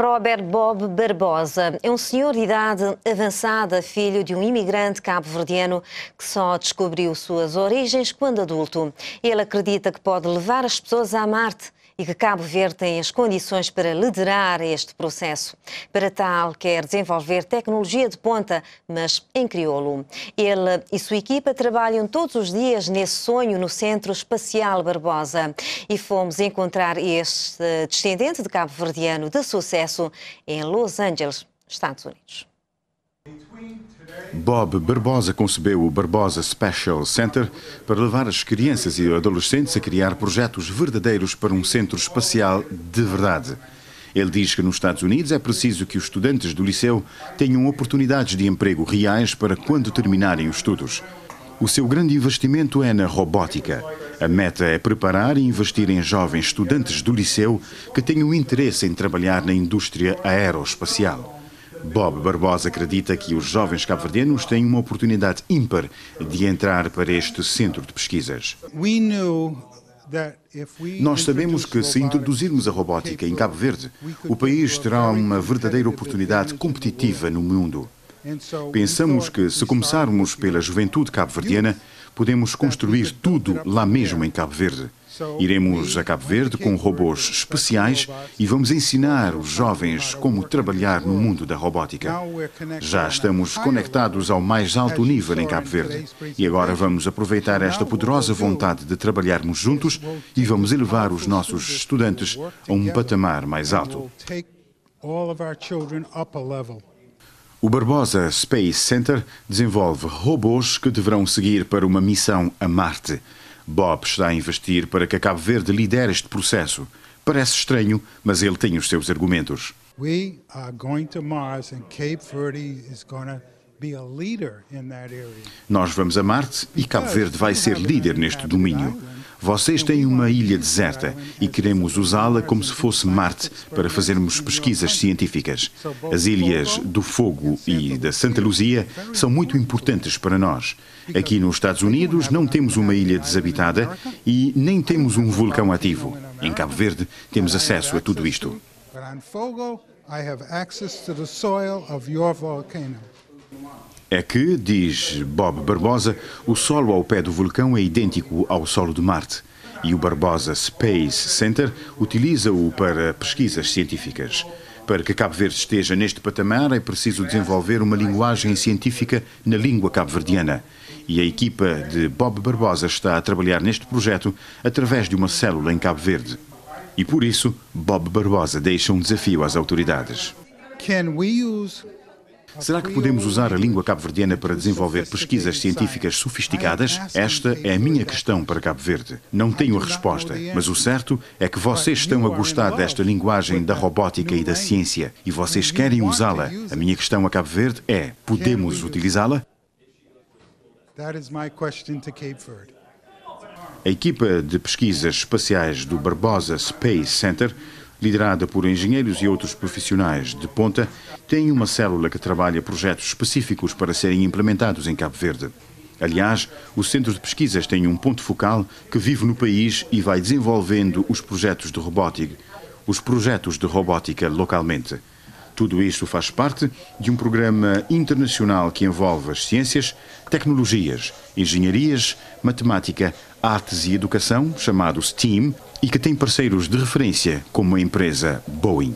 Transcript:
Robert Bob Barbosa é um senhor de idade avançada, filho de um imigrante cabo-verdiano que só descobriu suas origens quando adulto. Ele acredita que pode levar as pessoas à Marte e que Cabo Verde tem as condições para liderar este processo. Para tal, quer desenvolver tecnologia de ponta, mas em crioulo. Ele e sua equipa trabalham todos os dias nesse sonho no Centro Espacial Barbosa e fomos encontrar este descendente de cabo-verdiano de sucesso em Los Angeles, Estados Unidos. Bob Barbosa concebeu o Barbosa Special Center para levar as crianças e adolescentes a criar projetos verdadeiros para um centro espacial de verdade. Ele diz que nos Estados Unidos é preciso que os estudantes do liceu tenham oportunidades de emprego reais para quando terminarem os estudos. O seu grande investimento é na robótica. A meta é preparar e investir em jovens estudantes do liceu que tenham interesse em trabalhar na indústria aeroespacial. Bob Barbosa acredita que os jovens cabo-verdianos têm uma oportunidade ímpar de entrar para este centro de pesquisas. Nós sabemos que se introduzirmos a robótica em Cabo Verde, o país terá uma verdadeira oportunidade competitiva no mundo. Pensamos que se começarmos pela juventude cabo-verdiana, podemos construir tudo lá mesmo em Cabo Verde. Iremos a Cabo Verde com robôs especiais e vamos ensinar os jovens como trabalhar no mundo da robótica. Já estamos conectados ao mais alto nível em Cabo Verde e agora vamos aproveitar esta poderosa vontade de trabalharmos juntos e vamos elevar os nossos estudantes a um patamar mais alto. O Barbosa Space Center desenvolve robôs que deverão seguir para uma missão a Marte. Bob está a investir para que a Cabo Verde lidere este processo. Parece estranho, mas ele tem os seus argumentos. We are going to Mars and Cape Verde is going to nós vamos a Marte e Cabo Verde vai ser líder neste domínio. Vocês têm uma ilha deserta e queremos usá-la como se fosse Marte para fazermos pesquisas científicas. As ilhas do Fogo e da Santa Luzia são muito importantes para nós. Aqui nos Estados Unidos não temos uma ilha desabitada e nem temos um vulcão ativo. Em Cabo Verde temos acesso a tudo isto. Fogo, I have access to the soil of your volcano. É que, diz Bob Barbosa, o solo ao pé do vulcão é idêntico ao solo de Marte e o Barbosa Space Center utiliza-o para pesquisas científicas. Para que Cabo Verde esteja neste patamar, é preciso desenvolver uma linguagem científica na língua cabo-verdiana. E a equipa de Bob Barbosa está a trabalhar neste projeto através de uma célula em Cabo Verde. E por isso, Bob Barbosa deixa um desafio às autoridades. Can we use Será que podemos usar a língua cabo-verdiana para desenvolver pesquisas científicas sofisticadas? Esta é a minha questão para Cabo Verde. Não tenho a resposta, mas o certo é que vocês estão a gostar desta linguagem da robótica e da ciência e vocês querem usá-la. A minha questão a Cabo Verde é: podemos utilizá-la? A equipa de pesquisas espaciais do Barbosa Space Center liderada por engenheiros e outros profissionais de ponta, tem uma célula que trabalha projetos específicos para serem implementados em Cabo Verde. Aliás, o Centro de Pesquisas tem um ponto focal que vive no país e vai desenvolvendo os projetos de robótica, os projetos de robótica localmente. Tudo isso faz parte de um programa internacional que envolve as ciências, tecnologias, engenharias, matemática, artes e educação, chamado STEAM, e que tem parceiros de referência como a empresa Boeing.